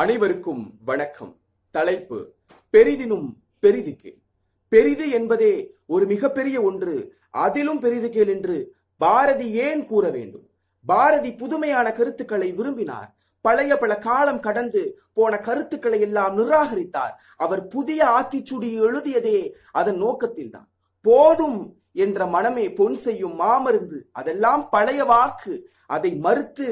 அனைவருக்கும் வணக்கம் தலைப்பு பெரிதினும் பெரிது கேள் பெரிது என்பதே ஒரு மிகப்பெரிய ஒன்று அதிலும் பெரிது கேள் என்று பாரதி ஏன் கூற வேண்டும் பாரதி புதுமையான கருத்துக்களை விரும்பினார் பழைய பல காலம் கடந்து போன கருத்துக்களை எல்லாம் நிராகரித்தார் அவர் புதிய ஆத்திச்சுடி எழுதியதே அதன் நோக்கத்தில் போதும் என்ற மனமே பொன் செய்யும் மாமருந்து அதெல்லாம் பழைய வாக்கு அதை மறுத்து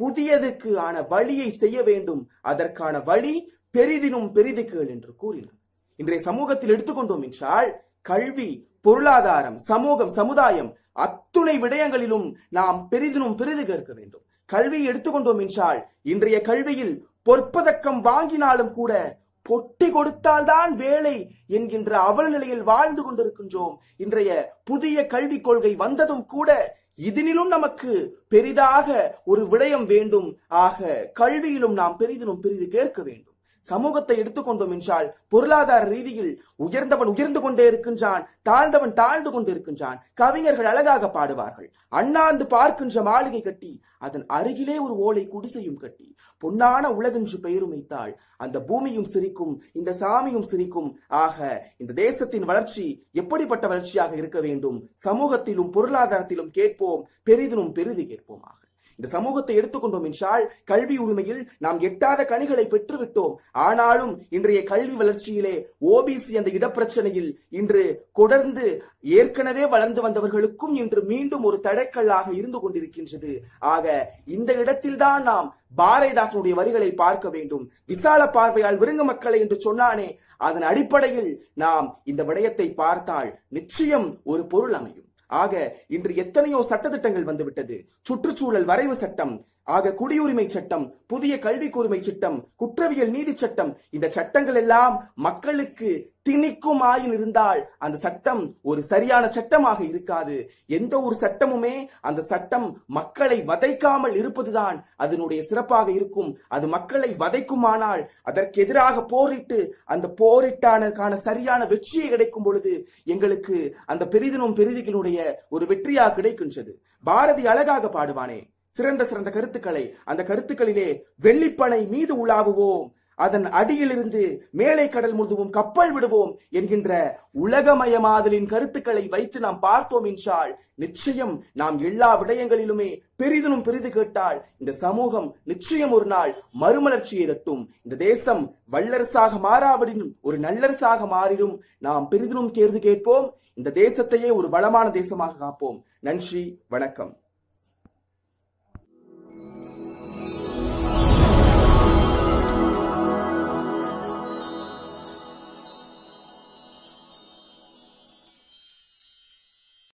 புதியதுக்கு ஆன வழியை செய்ய வேண்டும் அதற்கான வழி பெரிதினும் பெரிது கேள் என்று கூறினார் இன்றைய சமூகத்தில் எடுத்துக்கொண்டோம் என்றால் கல்வி பொருளாதாரம் சமூகம் சமுதாயம் அத்துணை விடயங்களிலும் நாம் பெரிதினும் பெரிது கேட்க வேண்டும் கல்வியை எடுத்துக்கொண்டோம் என்றால் இன்றைய கல்வியில் பொற்பதக்கம் வாங்கினாலும் கூட பொட்டி கொடுத்தால்தான் வேலை என்கின்ற அவல் நிலையில் வாழ்ந்து கொண்டிருக்கின்றோம் இன்றைய புதிய கல்விக் கொள்கை வந்ததும் கூட இதனிலும் நமக்கு பெரிதாக ஒரு விடயம் வேண்டும் ஆக கல்வியிலும் நாம் பெரிதிலும் பெரிது கேட்க வேண்டும் சமூகத்தை எடுத்துக்கொண்டோம் என்றால் பொருளாதார ரீதியில் உயர்ந்தவன் உயர்ந்து கொண்டே இருக்கின்றான் தாழ்ந்தவன் தாழ்ந்து கொண்டு இருக்கின்றான் கவிஞர்கள் அழகாக பாடுவார்கள் அண்ணாந்து பார்க்கின்ற மாளிகை கட்டி அதன் அருகிலே ஒரு ஓலை குடிசையும் கட்டி பொன்னான உலகென்று பெயருமைத்தாள் அந்த பூமியும் சிரிக்கும் இந்த சாமியும் சிரிக்கும் ஆக இந்த தேசத்தின் வளர்ச்சி எப்படிப்பட்ட வளர்ச்சியாக இருக்க வேண்டும் சமூகத்திலும் பொருளாதாரத்திலும் கேட்போம் பெரிதிலும் பெரிது கேட்போமாக இந்த சமூகத்தை எடுத்துக்கொண்டோம் என்றால் கல்வி உரிமையில் நாம் எட்டாத கணிகளை பெற்றுவிட்டோம் ஆனாலும் இன்றைய கல்வி வளர்ச்சியிலே ஓபிசி அந்த இடப்பிரச்சனையில் இன்று தொடர்ந்து ஏற்கனவே வளர்ந்து வந்தவர்களுக்கும் இன்று மீண்டும் ஒரு தடைக்கல்லாக இருந்து கொண்டிருக்கின்றது ஆக இந்த இடத்தில்தான் நாம் பாரதிதாசனுடைய வரிகளை பார்க்க வேண்டும் விசால பார்வையால் விருங்க மக்களை என்று சொன்னானே அதன் அடிப்படையில் நாம் இந்த விடயத்தை பார்த்தால் நிச்சயம் ஒரு பொருள் அமையும் ஆக இன்று எத்தனையோ சட்டத்திட்டங்கள் வந்துவிட்டது சுற்றுச்சூழல் வரைவு சட்டம் ஆக குடியுரிமை சட்டம் புதிய கல்விக்குரிமை சட்டம் குற்றவியல் நீதி சட்டம் இந்த சட்டங்கள் எல்லாம் மக்களுக்கு திணிக்கும் ஆயின் இருந்தால் அந்த சட்டம் ஒரு சரியான சட்டமாக இருக்காது எந்த ஒரு சட்டமுமே அந்த சட்டம் மக்களை வதைக்காமல் இருப்பதுதான் அதனுடைய சிறப்பாக இருக்கும் அது மக்களை வதைக்குமானால் அதற்கு எதிராக போரிட்டு அந்த போரிட்டானதுக்கான சரியான வெற்றியை கிடைக்கும் பொழுது எங்களுக்கு அந்த பெரிதினும் பெரிதிகளுடைய ஒரு வெற்றியாக கிடைக்கின்றது பாரதி அழகாக பாடுவானே சிறந்த சிறந்த கருத்துக்களை அந்த கருத்துக்களிலே வெள்ளிப்பனை மீது உலாவுவோம் அதன் அடியிலிருந்து மேலை கடல் முழுவதும் கப்பல் விடுவோம் என்கின்ற உலகமயமாதலின் கருத்துக்களை வைத்து நாம் பார்த்தோம் என்றால் நிச்சயம் நாம் எல்லா விடயங்களிலுமே பெரிதனும் பெரிது கேட்டால் இந்த சமூகம் நிச்சயம் ஒரு நாள் மறுமலர்ச்சி தட்டும் இந்த தேசம் வல்லரசாக மாறாவிடனும் ஒரு நல்லரசாக மாறிடும் நாம் பெரிதனும் கேர்ந்து கேட்போம் இந்த தேசத்தையே ஒரு வளமான தேசமாக காப்போம் நன்றி வணக்கம்